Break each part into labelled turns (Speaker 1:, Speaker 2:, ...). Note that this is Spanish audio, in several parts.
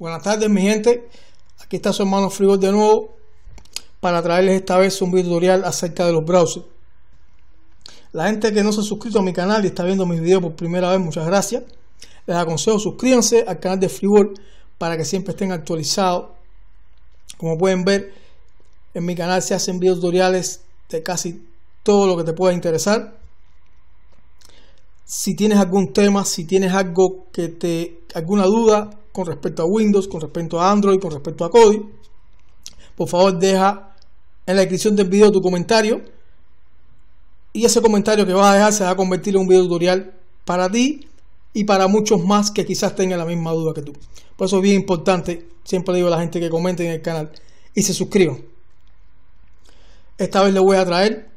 Speaker 1: Buenas tardes mi gente, aquí está su hermano Frigor de nuevo para traerles esta vez un video tutorial acerca de los browsers. La gente que no se ha suscrito a mi canal y está viendo mis videos por primera vez, muchas gracias. Les aconsejo suscríbanse al canal de Frigor para que siempre estén actualizados. Como pueden ver, en mi canal se hacen videos tutoriales de casi todo lo que te pueda interesar si tienes algún tema, si tienes algo que te alguna duda, con respecto a Windows, con respecto a Android, con respecto a Kodi. Por favor, deja en la descripción del video tu comentario. Y ese comentario que vas a dejar se va a convertir en un video tutorial para ti y para muchos más que quizás tengan la misma duda que tú. Por eso es bien importante, siempre digo a la gente que comenten en el canal y se suscriban. Esta vez les voy a traer.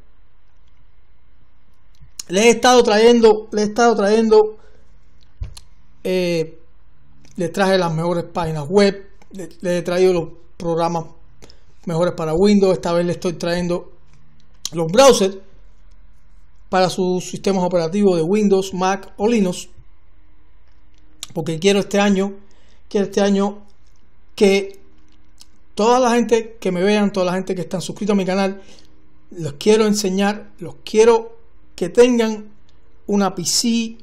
Speaker 1: Le he estado trayendo, Le he estado trayendo eh, le traje las mejores páginas web, le, he traído los programas mejores para Windows, esta vez le estoy trayendo los browsers para sus sistemas operativos de Windows, Mac o Linux, porque quiero este año, quiero este año que toda la gente que me vean, toda la gente que están suscrito a mi canal, los quiero enseñar, los quiero que tengan una PC,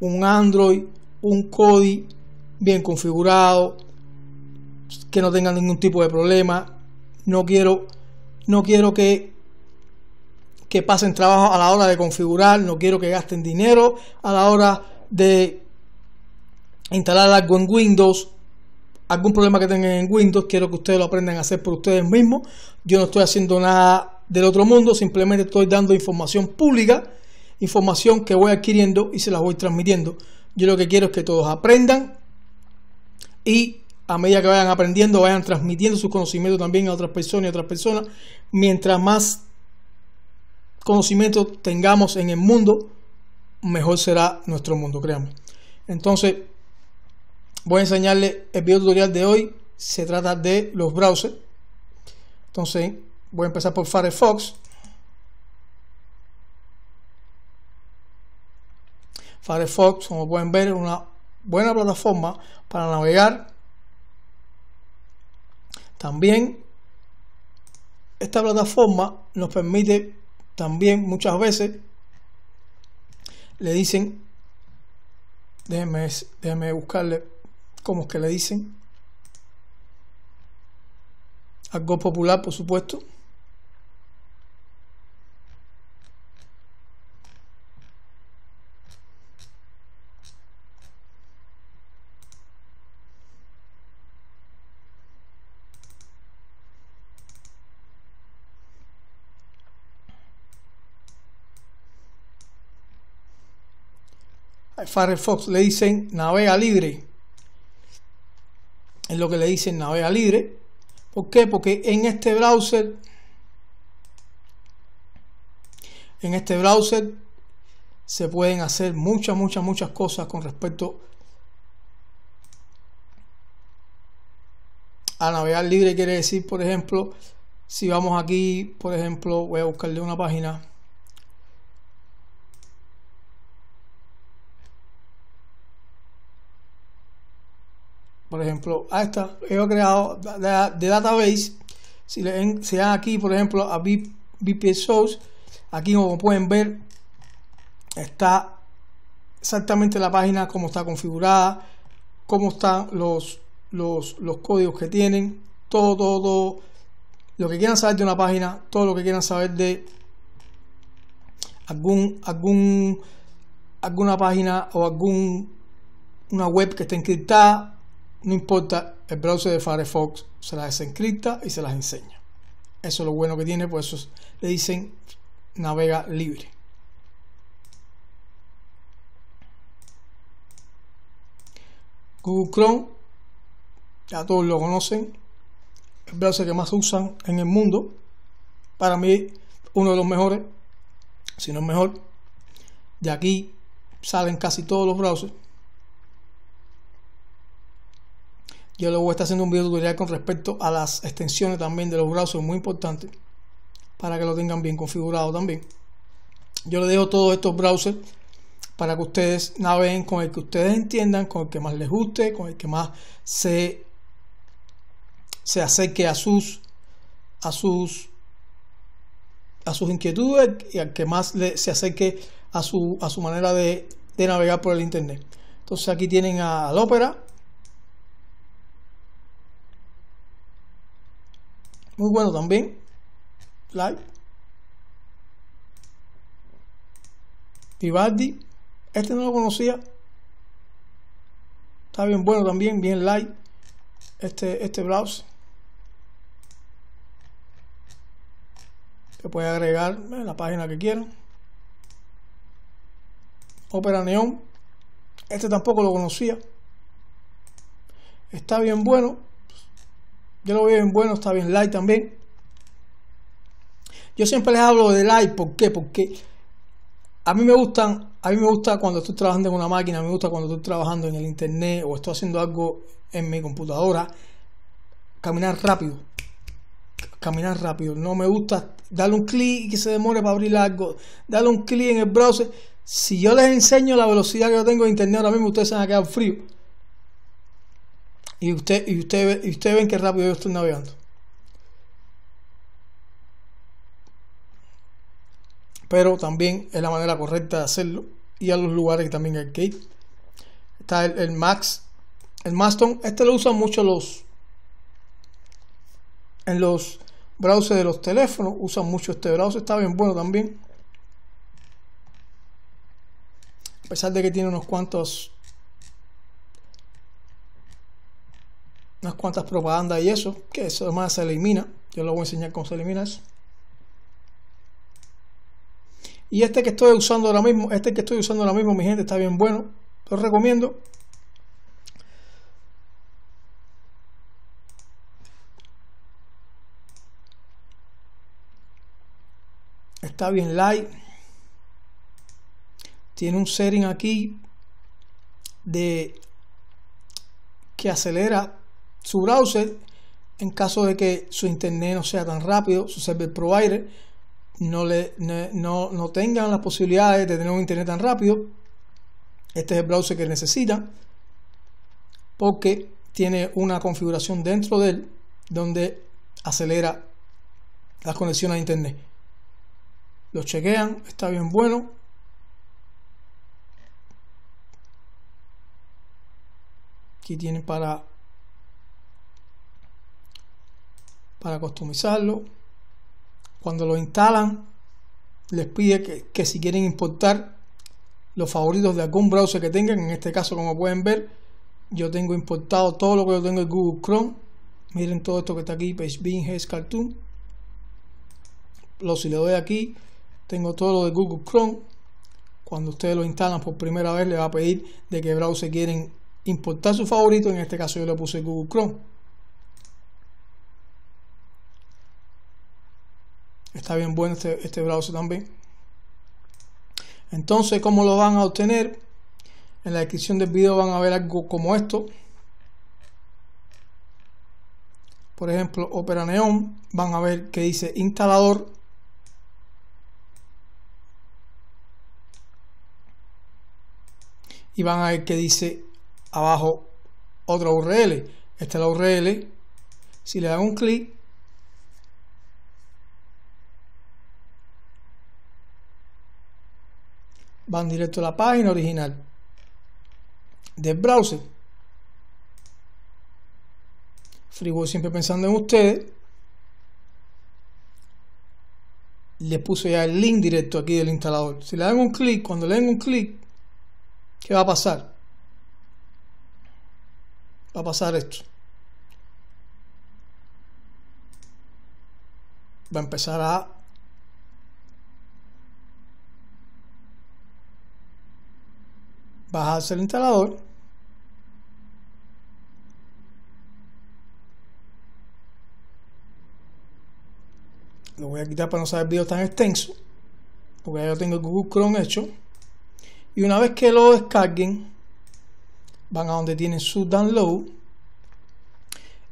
Speaker 1: un Android, un Kodi, bien configurado, que no tengan ningún tipo de problema. No quiero, no quiero que, que pasen trabajo a la hora de configurar, no quiero que gasten dinero a la hora de instalar algo en Windows. Algún problema que tengan en Windows, quiero que ustedes lo aprendan a hacer por ustedes mismos. Yo no estoy haciendo nada del otro mundo, simplemente estoy dando información pública, información que voy adquiriendo y se las voy transmitiendo. Yo lo que quiero es que todos aprendan, y a medida que vayan aprendiendo, vayan transmitiendo sus conocimientos también a otras personas y otras personas. Mientras más conocimiento tengamos en el mundo, mejor será nuestro mundo, creamos. Entonces, voy a enseñarles el video tutorial de hoy. Se trata de los browsers. Entonces, voy a empezar por Firefox. Firefox, como pueden ver, una buena plataforma para navegar. También esta plataforma nos permite también muchas veces le dicen déjenme, buscarle cómo es que le dicen algo popular por supuesto Firefox le dicen navega libre. Es lo que le dicen navega libre. ¿Por qué? Porque en este browser, en este browser se pueden hacer muchas, muchas, muchas cosas con respecto a navegar libre. Quiere decir, por ejemplo, si vamos aquí, por ejemplo, voy a buscarle una página. ejemplo, a ah, esta he creado de, database. Si le en, dan aquí, por ejemplo, a BP aquí como pueden ver, está exactamente la página, cómo está configurada, cómo están los, los, los códigos que tienen, todo, todo, lo que quieran saber de una página, todo lo que quieran saber de algún, algún, alguna página o algún una web que está encriptada, no importa, el browser de Firefox se las desencripta y se las enseña. Eso es lo bueno que tiene, por eso le dicen navega libre. Google Chrome, ya todos lo conocen, el browser que más usan en el mundo. Para mí, uno de los mejores, si no el mejor. De aquí salen casi todos los browsers. Yo luego voy a estar haciendo un video tutorial con respecto a las extensiones también de los browsers, muy importante, para que lo tengan bien configurado también. Yo les dejo todos estos browsers para que ustedes naveguen con el que ustedes entiendan, con el que más les guste, con el que más se, se acerque a sus, a sus a sus inquietudes y al que más se acerque a su, a su manera de, navegar por el internet. Entonces aquí tienen a, al Opera, Muy bueno también. Live. Vivaldi. Este no lo conocía. Está bien bueno también, bien like Este, este browser. que puede agregar en la página que quieran. Opera Neon. Este tampoco lo conocía. Está bien bueno. Yo lo veo en bueno, está bien. Light también. Yo siempre les hablo de light. ¿Por qué? Porque a mí me gustan, a mí me gusta cuando estoy trabajando en una máquina, me gusta cuando estoy trabajando en el internet o estoy haciendo algo en mi computadora, caminar rápido. Caminar rápido. No me gusta darle un clic y que se demore para abrir algo. Darle un clic en el browser. Si yo les enseño la velocidad que yo tengo de internet ahora mismo, ustedes se van a quedar fríos y usted, y usted, y usted ven que rápido yo estoy navegando. Pero también es la manera correcta de hacerlo. Y a los lugares que también hay que Está el, Max. El Maston. Este lo usan mucho los. En los browsers de los teléfonos. Usan mucho este browser. Está bien bueno también. A pesar de que tiene unos cuantos cuantas propagandas y eso, que eso además se elimina. Yo lo voy a enseñar cómo se elimina Y este que estoy usando ahora mismo, este que estoy usando ahora mismo, mi gente, está bien bueno. Lo recomiendo. Está bien light. Tiene un setting aquí de que acelera su browser en caso de que su internet no sea tan rápido, su server provider no, le, no, no tengan las posibilidades de tener un internet tan rápido. Este es el browser que necesita porque tiene una configuración dentro de él donde acelera las conexiones a internet. Lo chequean, está bien bueno, aquí tienen para para customizarlo. Cuando lo instalan, les pide que, si quieren importar los favoritos de algún browser que tengan, en este caso como pueden ver, yo tengo importado todo lo que yo tengo en Google Chrome. Miren todo esto que está aquí, PageBean, Haze, Cartoon. Lo si le doy aquí, tengo todo lo de Google Chrome. Cuando ustedes lo instalan por primera vez, le va a pedir de qué browser quieren importar su favorito. En este caso yo le puse Google Chrome. Está bien bueno este, este browser también. Entonces, ¿cómo lo van a obtener? En la descripción del video van a ver algo como esto. Por ejemplo, Opera Neon. Van a ver que dice instalador. Y van a ver que dice abajo otra URL. Esta es la URL. Si le dan un clic, van directo a la página original del browser. Freeway siempre pensando en ustedes. Le puse ya el link directo aquí del instalador. Si le dan un clic, cuando le den un clic, ¿qué va a pasar? Va a pasar esto. Va a empezar a a hacer el instalador. Lo voy a quitar para no saber el video tan extenso. Porque ya yo tengo Google Chrome hecho. Y una vez que lo descarguen, van a donde tienen su download.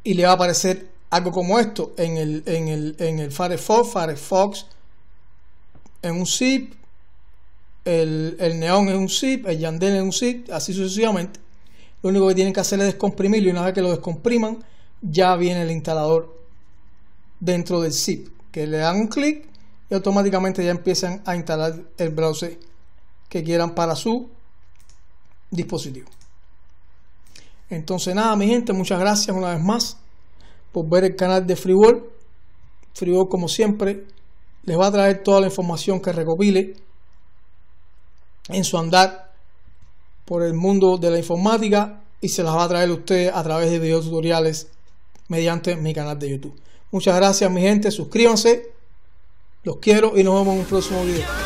Speaker 1: Y le va a aparecer algo como esto en el, en el Firefox, Firefox, en un zip, el, neón es un zip, el yandel es un zip, así sucesivamente. Lo único que tienen que hacer es descomprimirlo y una vez que lo descompriman, ya viene el instalador dentro del zip. Que le dan un clic y automáticamente ya empiezan a instalar el browser que quieran para su dispositivo. Entonces nada, mi gente, muchas gracias una vez más por ver el canal de FreeWorld. FreeWorld como siempre les va a traer toda la información que recopile en su andar por el mundo de la informática y se las va a traer a ustedes a través de tutoriales mediante mi canal de YouTube. Muchas gracias mi gente, suscríbanse, los quiero y nos vemos en un próximo video.